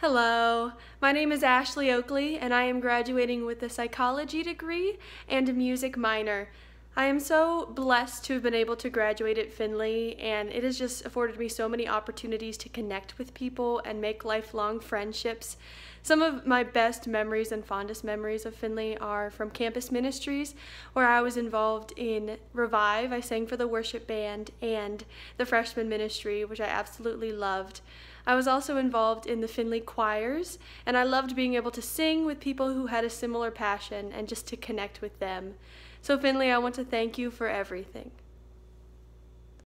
Hello, my name is Ashley Oakley, and I am graduating with a psychology degree and a music minor. I am so blessed to have been able to graduate at Findley, and it has just afforded me so many opportunities to connect with people and make lifelong friendships. Some of my best memories and fondest memories of Findley are from campus ministries, where I was involved in Revive. I sang for the worship band and the freshman ministry, which I absolutely loved. I was also involved in the Finley choirs, and I loved being able to sing with people who had a similar passion and just to connect with them. So Finley, I want to thank you for everything.